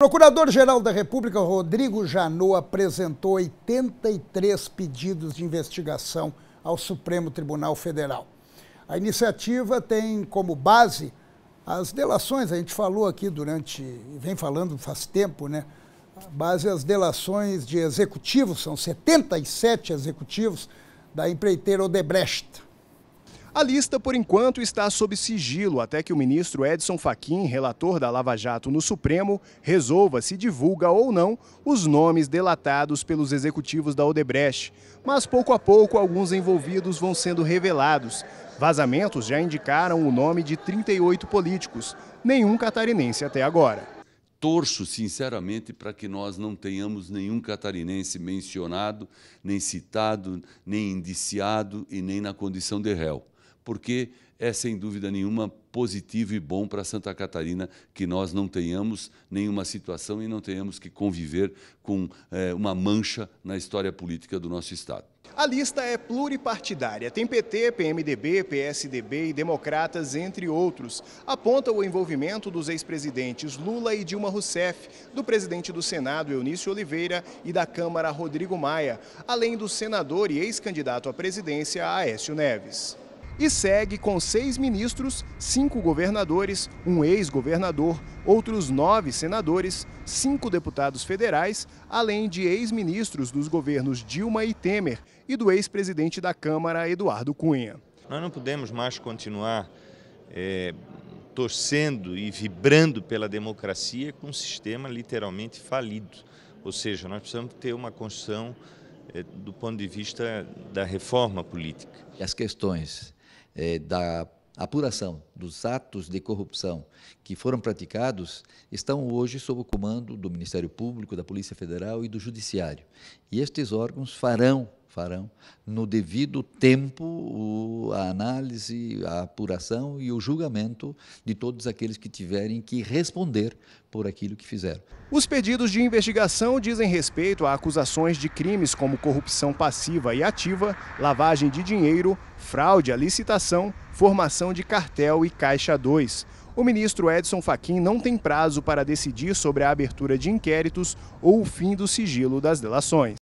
Procurador-Geral da República, Rodrigo Janot, apresentou 83 pedidos de investigação ao Supremo Tribunal Federal. A iniciativa tem como base as delações, a gente falou aqui durante, vem falando faz tempo, né? base é as delações de executivos, são 77 executivos da empreiteira Odebrecht. A lista, por enquanto, está sob sigilo até que o ministro Edson Fachin, relator da Lava Jato no Supremo, resolva se divulga ou não os nomes delatados pelos executivos da Odebrecht. Mas pouco a pouco, alguns envolvidos vão sendo revelados. Vazamentos já indicaram o nome de 38 políticos, nenhum catarinense até agora. Torço sinceramente para que nós não tenhamos nenhum catarinense mencionado, nem citado, nem indiciado e nem na condição de réu porque é sem dúvida nenhuma positivo e bom para Santa Catarina que nós não tenhamos nenhuma situação e não tenhamos que conviver com é, uma mancha na história política do nosso Estado. A lista é pluripartidária. Tem PT, PMDB, PSDB e Democratas, entre outros. Aponta o envolvimento dos ex-presidentes Lula e Dilma Rousseff, do presidente do Senado, Eunício Oliveira, e da Câmara, Rodrigo Maia, além do senador e ex-candidato à presidência, Aécio Neves e segue com seis ministros, cinco governadores, um ex-governador, outros nove senadores, cinco deputados federais, além de ex-ministros dos governos Dilma e Temer e do ex-presidente da Câmara, Eduardo Cunha. Nós não podemos mais continuar é, torcendo e vibrando pela democracia com um sistema literalmente falido. Ou seja, nós precisamos ter uma construção é, do ponto de vista da reforma política. As questões é, da apuração dos atos de corrupção que foram praticados estão hoje sob o comando do Ministério Público, da Polícia Federal e do Judiciário. E estes órgãos farão farão no devido tempo o, a análise, a apuração e o julgamento de todos aqueles que tiverem que responder por aquilo que fizeram. Os pedidos de investigação dizem respeito a acusações de crimes como corrupção passiva e ativa, lavagem de dinheiro, fraude à licitação, formação de cartel e Caixa 2. O ministro Edson Fachin não tem prazo para decidir sobre a abertura de inquéritos ou o fim do sigilo das delações.